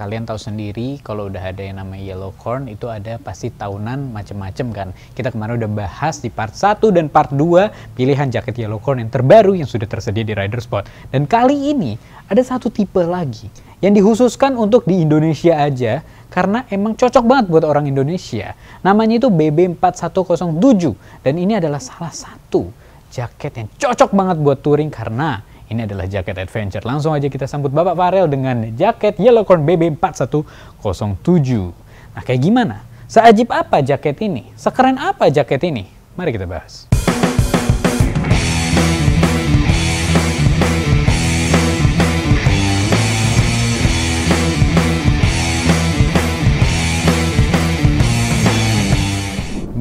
kalian tahu sendiri kalau udah ada yang namanya yellow corn itu ada pasti tahunan macem-macem kan. Kita kemarin udah bahas di part 1 dan part 2 pilihan jaket yellow corn yang terbaru yang sudah tersedia di Rider Spot. Dan kali ini ada satu tipe lagi yang dikhususkan untuk di Indonesia aja karena emang cocok banget buat orang Indonesia. Namanya itu BB4107 dan ini adalah salah satu jaket yang cocok banget buat touring karena ini adalah jaket adventure. Langsung aja kita sambut Bapak Farel dengan jaket Yellowcorn BB4107. Nah, kayak gimana? Seajib apa jaket ini? Sekeren apa jaket ini? Mari kita bahas.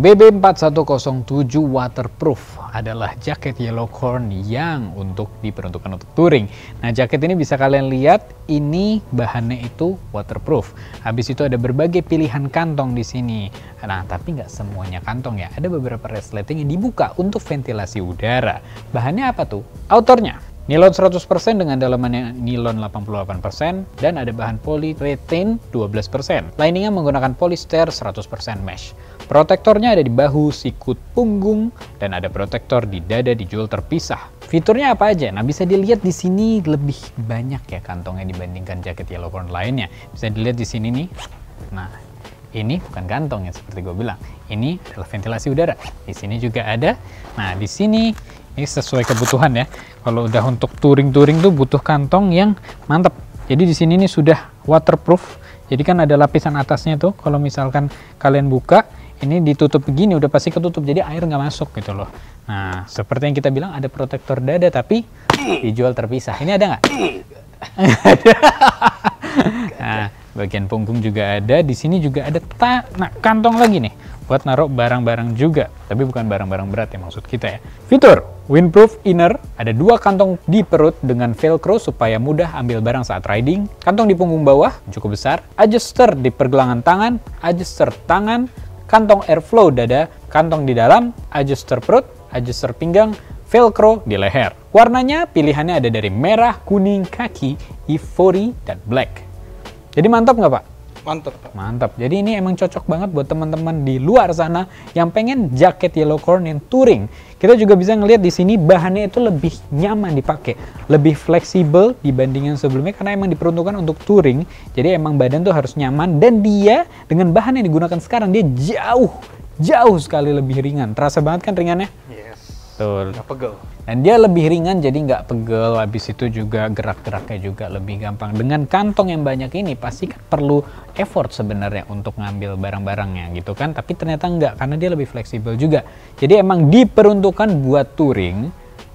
BB4107 Waterproof adalah jaket yellow corn yang untuk diperuntukkan untuk touring. Nah, jaket ini bisa kalian lihat, ini bahannya itu waterproof. Habis itu ada berbagai pilihan kantong di sini. Nah, tapi nggak semuanya kantong ya. Ada beberapa resleting yang dibuka untuk ventilasi udara. Bahannya apa tuh? autornya Nilon 100% dengan dalamannya nilon 88% dan ada bahan polyurethane 12%. Liningnya menggunakan polyester 100% mesh. Protektornya ada di bahu, sikut, punggung, dan ada protektor di dada dijual terpisah. Fiturnya apa aja? Nah bisa dilihat di sini lebih banyak ya kantongnya dibandingkan jaket Yellowcorn lainnya. Bisa dilihat di sini nih. Nah ini bukan kantong ya seperti gue bilang. Ini adalah ventilasi udara. Di sini juga ada. Nah di sini ini sesuai kebutuhan ya. Kalau udah untuk touring-touring tuh butuh kantong yang mantep. Jadi di sini ini sudah waterproof. Jadi kan ada lapisan atasnya tuh. Kalau misalkan kalian buka, ini ditutup begini udah pasti ketutup jadi air nggak masuk gitu loh nah seperti yang kita bilang ada protektor dada tapi dijual terpisah ini ada nggak nah bagian punggung juga ada di sini juga ada ta nah kantong lagi nih buat naruh barang-barang juga tapi bukan barang-barang berat ya maksud kita ya fitur windproof inner ada dua kantong di perut dengan velcro supaya mudah ambil barang saat riding kantong di punggung bawah cukup besar adjuster di pergelangan tangan adjuster tangan kantong airflow dada, kantong di dalam, adjuster perut, adjuster pinggang, velcro di leher. Warnanya pilihannya ada dari merah, kuning, kaki, ivory, dan black. Jadi mantap nggak Pak? Mantap. Mantap. Jadi ini emang cocok banget buat teman-teman di luar sana yang pengen jaket yellow corn yang touring. Kita juga bisa ngelihat di sini bahannya itu lebih nyaman dipakai, lebih fleksibel dibandingkan sebelumnya karena emang diperuntukkan untuk touring. Jadi emang badan tuh harus nyaman dan dia dengan bahan yang digunakan sekarang dia jauh jauh sekali lebih ringan. Terasa banget kan ringannya? Betul. Nggak pegel. Dan dia lebih ringan jadi nggak pegel. Habis itu juga gerak-geraknya juga lebih gampang. Dengan kantong yang banyak ini pasti kan perlu effort sebenarnya untuk ngambil barang-barangnya gitu kan. Tapi ternyata nggak karena dia lebih fleksibel juga. Jadi emang diperuntukkan buat touring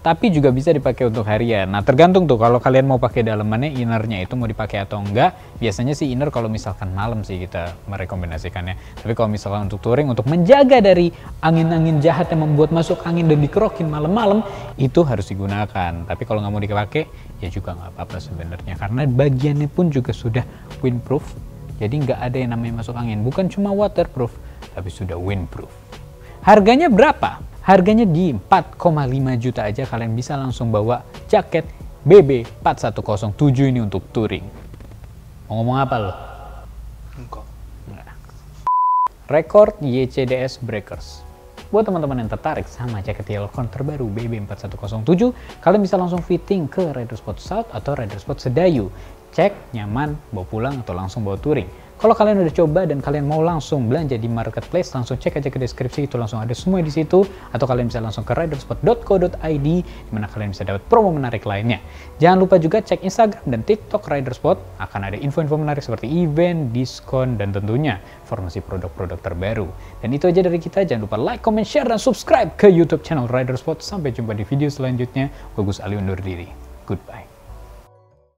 tapi juga bisa dipakai untuk harian. Nah, tergantung tuh kalau kalian mau pakai dalemannya innernya itu mau dipakai atau enggak. Biasanya sih inner kalau misalkan malam sih kita merekomendasikannya. Tapi kalau misalkan untuk touring untuk menjaga dari angin-angin jahat yang membuat masuk angin dan dikerokin malam-malam itu harus digunakan. Tapi kalau nggak mau dipakai ya juga nggak apa-apa sebenarnya karena bagiannya pun juga sudah windproof. Jadi nggak ada yang namanya masuk angin. Bukan cuma waterproof, tapi sudah windproof. Harganya berapa? Harganya di 4,5 juta aja kalian bisa langsung bawa jaket BB4107 ini untuk touring. Mau ngomong apa loh? Enggak. Record YCDS Breakers. Buat teman-teman yang tertarik sama jaket Yellowcorn terbaru BB4107, kalian bisa langsung fitting ke Rider Spot South atau Rider Spot Sedayu cek, nyaman, bawa pulang atau langsung bawa touring. Kalau kalian udah coba dan kalian mau langsung belanja di marketplace, langsung cek aja ke deskripsi itu langsung ada semua di situ atau kalian bisa langsung ke riderspot.co.id di mana kalian bisa dapat promo menarik lainnya. Jangan lupa juga cek Instagram dan TikTok Riderspot akan ada info-info menarik seperti event, diskon dan tentunya informasi produk-produk terbaru. Dan itu aja dari kita. Jangan lupa like, comment, share dan subscribe ke YouTube channel Riderspot. Sampai jumpa di video selanjutnya. Gue Gus Ali undur diri. Goodbye.